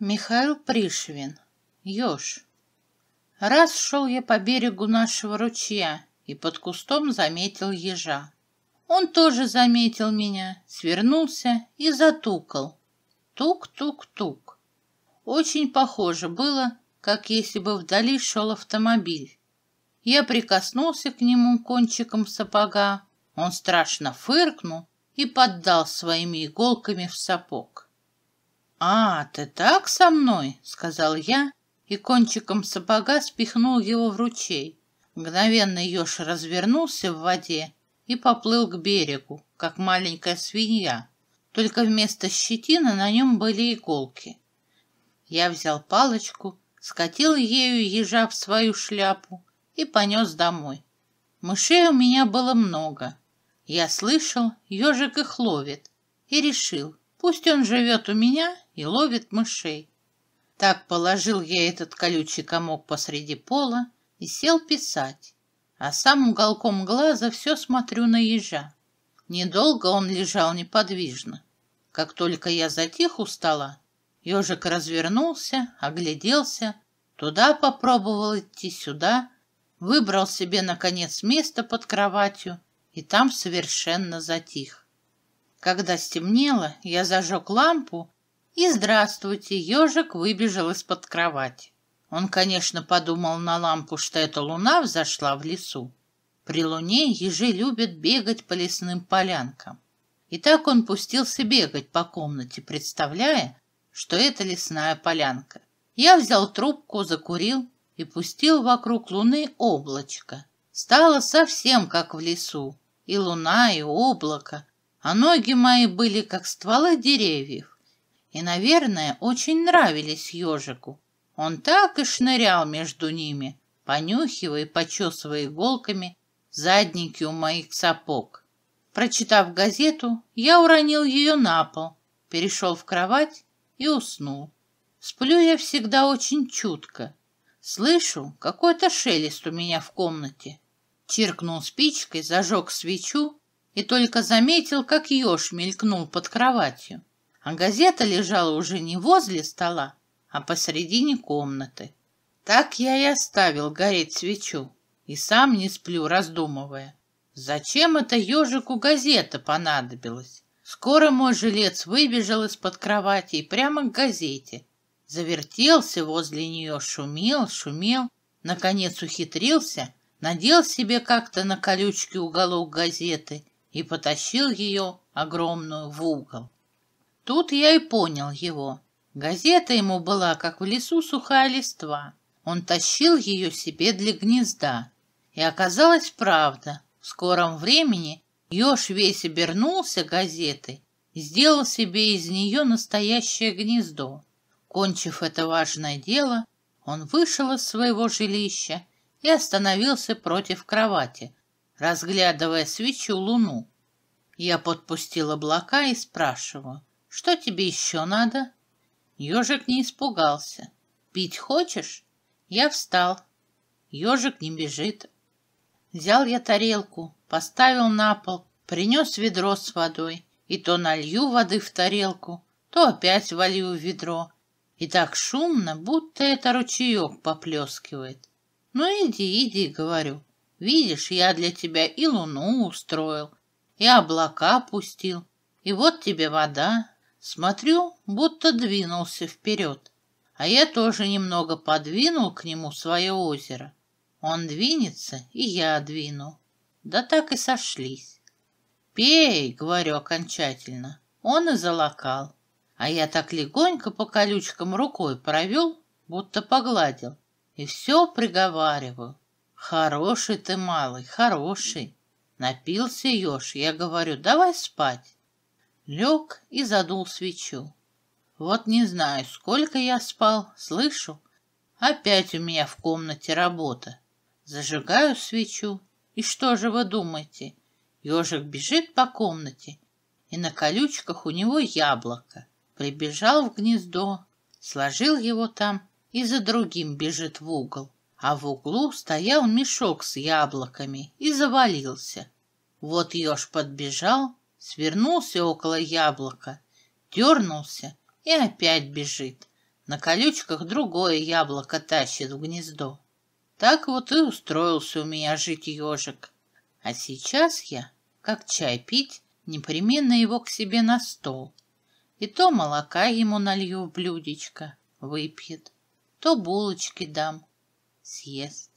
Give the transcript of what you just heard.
Михаил Пришвин. Ёж. Раз шел я по берегу нашего ручья и под кустом заметил ежа. Он тоже заметил меня, свернулся и затукал. Тук-тук-тук. Очень похоже было, как если бы вдали шел автомобиль. Я прикоснулся к нему кончиком сапога. Он страшно фыркнул и поддал своими иголками в сапог. «А, ты так со мной?» — сказал я и кончиком сапога спихнул его в ручей. Мгновенно еж развернулся в воде и поплыл к берегу, как маленькая свинья. Только вместо щетины на нем были иголки. Я взял палочку, скатил ею ежа в свою шляпу и понес домой. Мышей у меня было много. Я слышал, ежик их ловит, и решил, пусть он живет у меня и ловит мышей. Так положил я этот колючий комок посреди пола и сел писать, а сам уголком глаза все смотрю на ежа. Недолго он лежал неподвижно. Как только я затих у стола, ежик развернулся, огляделся, туда попробовал идти, сюда, выбрал себе, наконец, место под кроватью и там совершенно затих. Когда стемнело, я зажег лампу и здравствуйте, ежик выбежал из-под кровати. Он, конечно, подумал на лампу, что эта луна взошла в лесу. При луне ежи любят бегать по лесным полянкам. И так он пустился бегать по комнате, представляя, что это лесная полянка. Я взял трубку, закурил и пустил вокруг луны облачко. Стало совсем как в лесу. И луна, и облако. А ноги мои были, как стволы деревьев и, наверное, очень нравились ежику. Он так и шнырял между ними, понюхивая и почесывая иголками задники у моих сапог. Прочитав газету, я уронил ее на пол, перешел в кровать и уснул. Сплю я всегда очень чутко. Слышу, какой-то шелест у меня в комнате. Чиркнул спичкой, зажег свечу и только заметил, как еж мелькнул под кроватью а газета лежала уже не возле стола, а посредине комнаты. Так я и оставил гореть свечу, и сам не сплю, раздумывая. Зачем это ежику газета понадобилась? Скоро мой жилец выбежал из-под кровати и прямо к газете. Завертелся возле нее, шумел, шумел. Наконец ухитрился, надел себе как-то на колючки уголок газеты и потащил ее огромную в угол. Тут я и понял его. Газета ему была, как в лесу, сухая листва. Он тащил ее себе для гнезда. И оказалось правда. В скором времени еж весь обернулся газетой сделал себе из нее настоящее гнездо. Кончив это важное дело, он вышел из своего жилища и остановился против кровати, разглядывая свечу луну. Я подпустил облака и спрашиваю, что тебе еще надо? Ежик не испугался. Пить хочешь? Я встал. Ежик не бежит. Взял я тарелку, поставил на пол, принес ведро с водой. И то налью воды в тарелку, то опять валю в ведро. И так шумно, будто это ручеек поплескивает. Ну иди, иди, говорю. Видишь, я для тебя и луну устроил, и облака пустил, и вот тебе вода, Смотрю, будто двинулся вперед, а я тоже немного подвинул к нему свое озеро. Он двинется, и я двину. Да так и сошлись. «Пей!» — говорю окончательно. Он и залокал, А я так легонько по колючкам рукой провел, будто погладил. И все приговариваю. «Хороший ты, малый, хороший!» Напился еж, я говорю, давай спать. Лег и задул свечу. Вот не знаю, сколько я спал, слышу. Опять у меня в комнате работа. Зажигаю свечу. И что же вы думаете? Ежик бежит по комнате, и на колючках у него яблоко. Прибежал в гнездо, сложил его там и за другим бежит в угол. А в углу стоял мешок с яблоками и завалился. Вот еж подбежал, свернулся около яблока, дернулся и опять бежит. На колючках другое яблоко тащит в гнездо. Так вот и устроился у меня жить ежик. А сейчас я, как чай пить, непременно его к себе на стол. И то молока ему налью в блюдечко, выпьет, то булочки дам, съест.